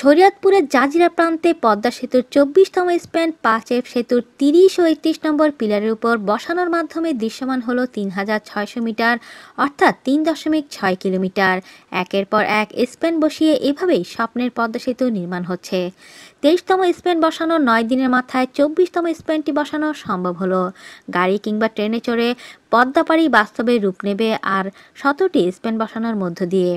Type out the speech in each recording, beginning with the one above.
শরিয়তপুরের Jazeera প্রান্তে পদ্মা সেতুর চব্বিশতম span পাঁচের সেতুর তিরিশ ও একত্রিশ নম্বর পিলারের উপর বসানোর মাধ্যমে দৃশ্যমান হলো তিন হাজার ছয়শো মিটার অর্থাৎ তিন দশমিক ছয় কিলোমিটার একের পর এক স্প্যান বসিয়ে এভাবেই স্বপ্নের পদ্মা সেতু নির্মাণ হচ্ছে তেইশতম স্প্যান বসানোর নয় দিনের মাথায় চব্বিশতম স্প্যানটি বসানো সম্ভব হলো গাড়ি কিংবা ট্রেনে চড়ে পদ্মাপাড়ি বাস্তবে রূপ নেবে আর শতটি স্প্যান বসানোর মধ্য দিয়ে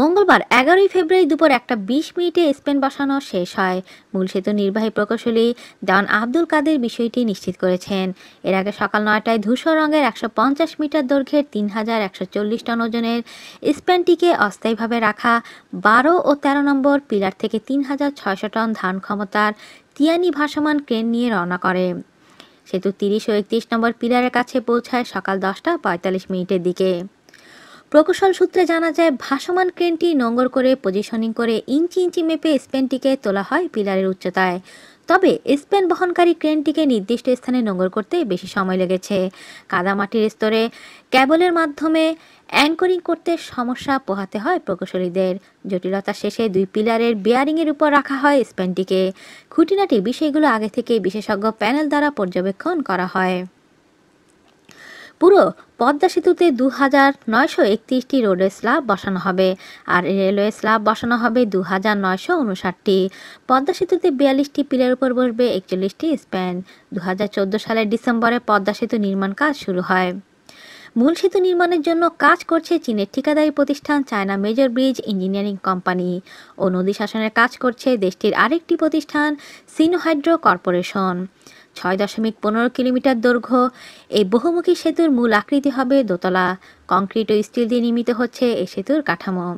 মঙ্গলবার এগারোই ফেব্রুয়ারি দুপুর একটা বিশ মিনিটে স্পেন বসানো শেষ হয় মূল সেতু নির্বাহী প্রকৌশলী দেওয়ান আব্দুল কাদের বিষয়টি নিশ্চিত করেছেন এর আগে সকাল নয়টায় ধূসর রঙের একশো পঞ্চাশ মিটার দৈর্ঘ্যের তিন হাজার একশো চল্লিশ টন ওজনের স্পেনটিকে অস্থায়ীভাবে রাখা বারো ও তেরো নম্বর পিলার থেকে তিন হাজার ছয়শো টন ধান ক্ষমতার তিয়ানি ভাসমান ক্রেন নিয়ে রওনা করে সেতু তিরিশ ও একত্রিশ নম্বর পিলারের কাছে পৌঁছায় সকাল দশটা পঁয়তাল্লিশ মিনিটের দিকে প্রকৌশল সূত্রে জানা যায় ভাসমান ক্রেনটি নঙ্গর করে পজিশনিং করে ইঞ্চি ইঞ্চি মেপে স্পেনটিকে তোলা হয় পিলারের উচ্চতায় তবে স্পেন বহনকারী ক্রেনটিকে নির্দিষ্ট স্থানে নোংর করতে বেশি সময় লেগেছে কাদামাটির স্তরে ক্যাবলের মাধ্যমে অ্যাঙ্করিং করতে সমস্যা পোহাতে হয় প্রকৌশলীদের জটিলতা শেষে দুই পিলারের বিয়ারিংয়ের উপর রাখা হয় স্পেনটিকে খুঁটিনাটি বিষয়গুলো আগে থেকে বিশেষজ্ঞ প্যানেল দ্বারা পর্যবেক্ষণ করা হয় পুরো পদ্মা সেতুতে দু হাজার নয়শো একত্রিশটি রোডওয়ে স্ল্যাব বসানো হবে আর রেলওয়ে স্ল্যাব বসানো হবে দু হাজার নয়শো উনষাটটি পদ্মা সেতুতে বিয়াল্লিশটি পিলার উপর বসবে একচল্লিশটি স্প্যান দু সালের ডিসেম্বরে পদ্মা সেতু নির্মাণ কাজ শুরু হয় মূল সেতু নির্মাণের জন্য কাজ করছে চীনের ঠিকাদারি প্রতিষ্ঠান China Major Bridge Engineering Company ও নদী শাসনের কাজ করছে দেশটির আরেকটি প্রতিষ্ঠান সিনোহাইড্রো কর্পোরেশন ছয় দশমিক পনেরো কিলোমিটার দৈর্ঘ্য এই বহুমুখী সেতুর মূল আকৃতি হবে দোতলা কংক্রিট ও স্টিল দিয়ে নির্মিত হচ্ছে এই সেতুর কাঠামো